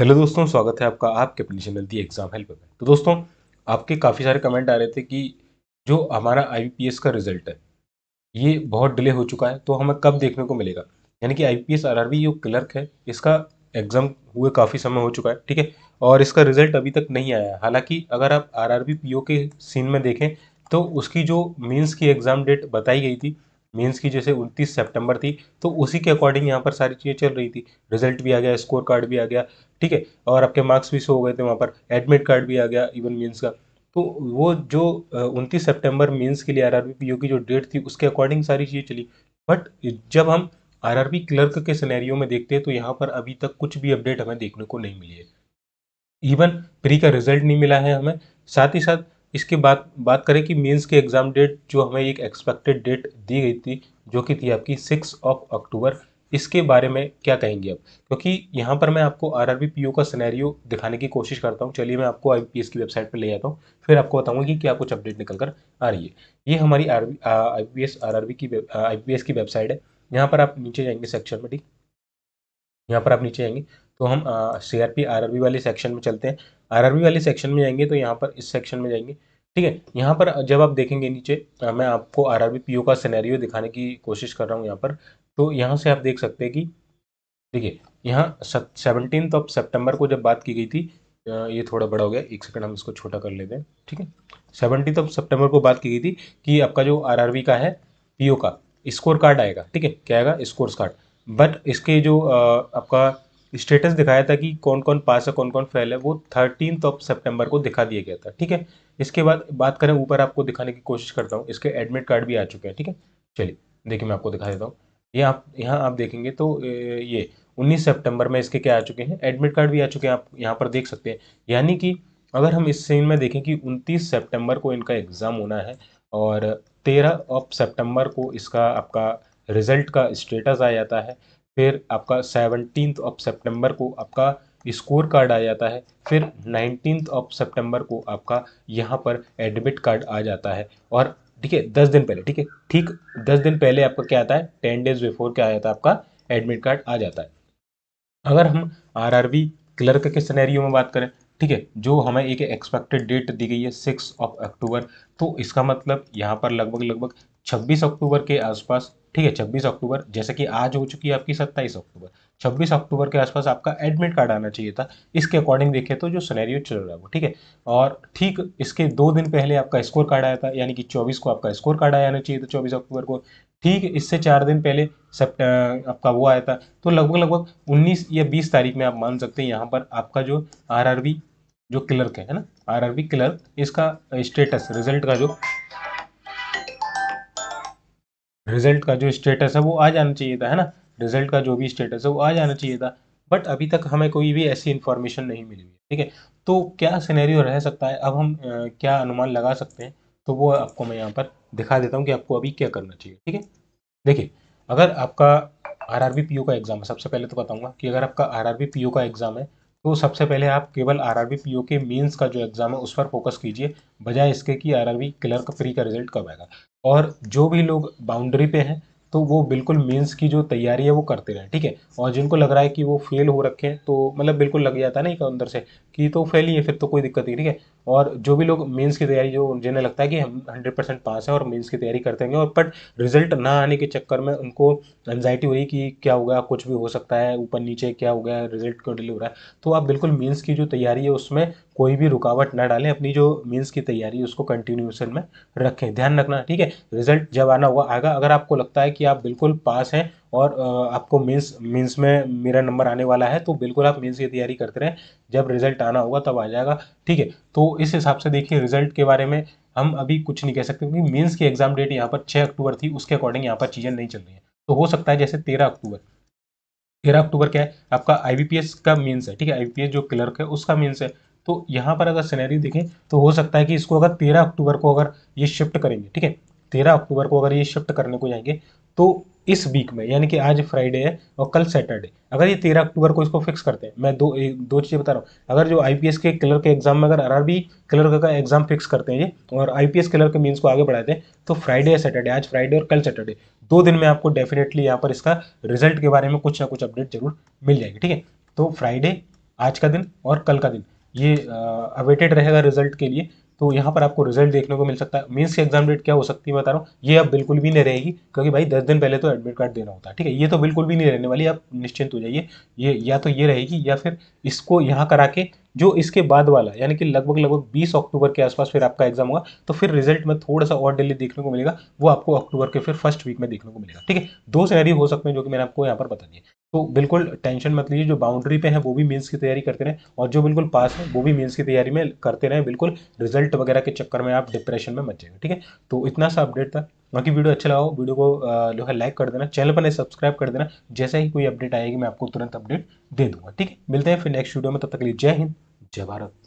hello दोस्तों स्वागत है आपका आपके अपने चैनल दी एग्जाम हेल्प में तो दोस्तों आपके काफ़ी सारे कमेंट आ रहे थे कि जो हमारा आईबीपीएस का रिजल्ट है ये बहुत डिले हो चुका है तो हमें कब देखने को मिलेगा यानी कि आईपीएस आरआरबी जो क्लर्क है इसका एग्ज़ाम हुए काफ़ी समय हो चुका है ठीक है और इसका रिजल्ट अभी तक नहीं आया है हालांकि अगर आप आर आर के सीन में देखें तो उसकी जो मीन्स की एग्ज़ाम डेट बताई गई थी मेंस की जैसे 29 सितंबर थी तो उसी के अकॉर्डिंग यहाँ पर सारी चीज़ें चल रही थी रिजल्ट भी आ गया स्कोर कार्ड भी आ गया ठीक है और आपके मार्क्स भी शो हो गए थे वहाँ पर एडमिट कार्ड भी आ गया इवन मेंस का तो वो जो उनतीस सेप्टेम्बर मीन्स के लिए आर आर की जो डेट थी उसके अकॉर्डिंग सारी चीज़ें चली बट जब हम आरआरबी क्लर्क के सिनेरियो में देखते हैं तो यहाँ पर अभी तक कुछ भी अपडेट हमें देखने को नहीं मिली है इवन प्री का रिजल्ट नहीं मिला है हमें साथ ही साथ इसके बाद बात करें कि मेंस के एग्ज़ाम डेट जो हमें एक एक्सपेक्टेड डेट दी गई थी जो कि थी आपकी सिक्स ऑफ अक्टूबर इसके बारे में क्या कहेंगे आप क्योंकि यहाँ पर मैं आपको R R B P O का सिनेरियो दिखाने की कोशिश करता हूँ चलिए मैं आपको आई पी एस की वेबसाइट पर ले जाता हूँ फिर आपको बताऊँगा कि क्या कुछ अपडेट निकल कर आ रही है ये हमारी R I P S R R B की आई पी एस की वेबसाइट है यहाँ पर आप नीचे जाएंगे सेक्शन में ठीक यहाँ पर आप नीचे आएंगे तो हम C R P R R B वाले सेक्शन में चलते हैं आर आर बी वाले सेक्शन में जाएंगे तो यहाँ पर इस सेक्शन में जाएंगे ठीक है यहाँ पर जब आप देखेंगे नीचे आ, मैं आपको R R B P O का सिनेरियो दिखाने की कोशिश कर रहा हूँ यहाँ पर तो यहाँ से आप देख सकते हैं कि ठीक है यहाँ सेवनटीन ऑफ सेप्टेम्बर को जब बात की गई थी ये थोड़ा बड़ा हो गया एक सेकंड हम इसको छोटा कर लेते हैं ठीक है सेवनटीन ऑफ सेप्टेम्बर को बात की गई थी कि आपका जो आर का है पी का स्कोर कार्ड आएगा ठीक है क्या आएगा स्कोर कार्ड बट इसके जो आपका स्टेटस दिखाया था कि कौन कौन पास है कौन कौन फेल है वो थर्टीन ऑफ सेप्टेम्बर को दिखा दिया गया था ठीक है इसके बाद बात करें ऊपर आपको दिखाने की कोशिश करता हूँ इसके एडमिट कार्ड भी आ चुके हैं ठीक है चलिए देखिए मैं आपको दिखा देता हूँ ये आप यहाँ आप देखेंगे तो ये 19 सितंबर में इसके क्या आ चुके हैं एडमिट कार्ड भी आ चुके हैं आप यहाँ पर देख सकते हैं यानी कि अगर हम इस सीन में देखें कि 29 सितंबर को इनका एग्ज़ाम होना है और 13 ऑफ सितंबर को इसका आपका रिजल्ट का स्टेटस आ जाता है फिर आपका सेवनटीन ऑफ सेप्टेम्बर को आपका स्कोर कार्ड आ जाता है फिर नाइनटीन ऑफ सेप्टेम्बर को आपका यहाँ पर एडमिट कार्ड आ जाता है और ठीक है दस दिन पहले ठीक है ठीक दस दिन पहले आपका क्या आता है टेन डेज बिफोर क्या आ जाता है आपका एडमिट कार्ड आ जाता है अगर हम आरआरबी क्लर्क के सिनेरियो में बात करें ठीक है जो हमें एक एक्सपेक्टेड डेट दी गई है सिक्स ऑफ अक्टूबर तो इसका मतलब यहाँ पर लगभग लगभग छब्बीस अक्टूबर के आसपास ठीक है छब्बीस अक्टूबर जैसे कि आज हो चुकी है आपकी सत्ताईस अक्टूबर छब्बीस अक्टूबर के आसपास आपका एडमिट कार्ड आना चाहिए था इसके अकॉर्डिंग देखें तो जो सिनेरियो चल रहा है वो ठीक है और ठीक इसके दो दिन पहले आपका स्कोर कार्ड आया था यानी कि चौबीस को आपका स्कोर कार्ड आया आना चाहिए था चौबीस अक्टूबर को ठीक इससे चार दिन पहले सप्ट आपका वो आया था तो लगभग लगभग उन्नीस या बीस तारीख में आप मान सकते हैं यहाँ पर आपका जो आर जो क्लर्क है ना आर क्लर्क इसका स्टेटस रिजल्ट का जो रिजल्ट का जो स्टेटस है वो आ जाना चाहिए था है ना रिजल्ट का जो भी स्टेटस है वो आ जाना चाहिए था बट अभी तक हमें कोई भी ऐसी इन्फॉर्मेशन नहीं मिली है ठीक है तो क्या सिनेरियो रह सकता है अब हम आ, क्या अनुमान लगा सकते हैं तो वो आपको मैं यहाँ पर दिखा देता हूँ कि आपको अभी क्या करना चाहिए ठीक है देखिए अगर आपका आर आर का एग्ज़ाम है सबसे पहले तो बताऊँगा कि अगर आपका आर आर का एग्ज़ाम है तो सबसे पहले आप केवल R R B P O के मीन्स का जो एग्ज़ाम है उस पर फोकस कीजिए बजाय इसके कि R R B clerk pre का रिजल्ट कब आएगा और जो भी लोग बाउंड्री पे हैं तो वो बिल्कुल मेंस की जो तैयारी है वो करते रहें ठीक है और जिनको लग रहा है कि वो फेल हो रखे हैं तो मतलब बिल्कुल लग जाता है ना अंदर से कि तो फेल ही है फिर तो कोई दिक्कत नहीं ठीक है और जो भी लोग मेंस की तैयारी जो जिन्हें लगता है कि हम हंड्रेड परसेंट पास हैं और मेंस की तैयारी करते हैं और बट रिजल्ट ना आने के चक्कर में उनको एनजाइटी हो रही कि क्या गया कुछ भी हो सकता है ऊपर नीचे क्या हो गया रिजल्ट क्यों डिले हो रहा है तो आप बिल्कुल मीन्स की जो तैयारी है उसमें कोई भी रुकावट ना डालें अपनी जो मीन्स की तैयारी उसको कंटिन्यूसन में रखें ध्यान रखना ठीक है रिजल्ट जब आना होगा आएगा अगर आपको लगता है कि कि आप बिल्कुल पास हैं और आपको मेंस मेंस में मेरा नंबर आने वाला है तो बिल्कुल आप मेंस की तैयारी करते रहें जब रिजल्ट आना होगा तब आ जाएगा ठीक है तो इस हिसाब से देखिए रिजल्ट के बारे में हम अभी कुछ नहीं कह सकते क्योंकि मेंस की एग्जाम डेट यहाँ पर छः अक्टूबर थी उसके अकॉर्डिंग यहाँ पर चीज़ें नहीं चल रही हैं तो हो सकता है जैसे तेरह अक्टूबर तेरह अक्टूबर क्या है आपका आई का मीन्स है ठीक है आई जो क्लर्क है उसका मीन्स है तो यहाँ पर अगर सिनेरियो देखें तो हो सकता है कि इसको अगर तेरह अक्टूबर को अगर ये शिफ्ट करेंगे ठीक है तेरह अक्टूबर को अगर ये शिफ्ट करने को जाएंगे तो इस वीक में यानी कि आज फ्राइडे है और कल सैटरडे अगर ये तेरह अक्टूबर को इसको फिक्स करते हैं मैं दो दो चीज़ें बता रहा हूँ अगर जो आईपीएस के क्लर्क के एग्जाम में अगर आरआरबी क्लर्क का एग्जाम फिक्स करते हैं ये और आईपीएस क्लर्क के मीन्स को आगे बढ़ाते हैं तो फ्राइडे या सैटरडे आज फ्राइडे और कल सैटरडे दो दिन में आपको डेफिनेटली यहाँ पर इसका रिजल्ट के बारे में कुछ ना कुछ अपडेट जरूर मिल जाएगी ठीक है तो फ्राइडे आज का दिन और कल का दिन ये अवेटेड रहेगा रिजल्ट के लिए तो यहाँ पर आपको रिजल्ट देखने को मिल सकता है मीन्स की एग्जाम डेट क्या हो सकती है बता रहा हूँ ये अब बिल्कुल भी नहीं रहेगी क्योंकि भाई दस दिन पहले तो एडमिट कार्ड देना होता है ठीक है ये तो बिल्कुल भी नहीं रहने वाली आप निश्चिंत हो जाइए ये या तो ये रहेगी या फिर इसको यहाँ करा के जो इसके बाद वाला यानी कि लगभग लगभग 20 अक्टूबर के आसपास फिर आपका एग्जाम होगा तो फिर रिजल्ट में थोड़ा सा और डिले देखने को मिलेगा वो आपको अक्टूबर के फिर फर्स्ट वीक में देखने को मिलेगा ठीक है दो सैनरी हो सकते हैं जो कि मैंने आपको यहाँ पर बता दिया तो बिल्कुल टेंशन मत लीजिए जो बाउंड्री पे हैं वो भी मेंस की तैयारी करते रहें और जो बिल्कुल पास है वो भी मेंस की तैयारी में करते रहें बिल्कुल रिजल्ट वगैरह के चक्कर में आप डिप्रेशन में मच जाएंगे ठीक है तो इतना सा अपडेट था बाकी वीडियो अच्छा लगा हो वीडियो को जो है लाइक कर देना चैनल पर सब्सक्राइब कर देना जैसे ही कोई अपडेट आएगी मैं आपको तुरंत अपडेट दे दूंगा ठीक है मिलते हैं फिर नेक्स्ट वीडियो में तब तक लीजिए लिए जय हिंद जय भारत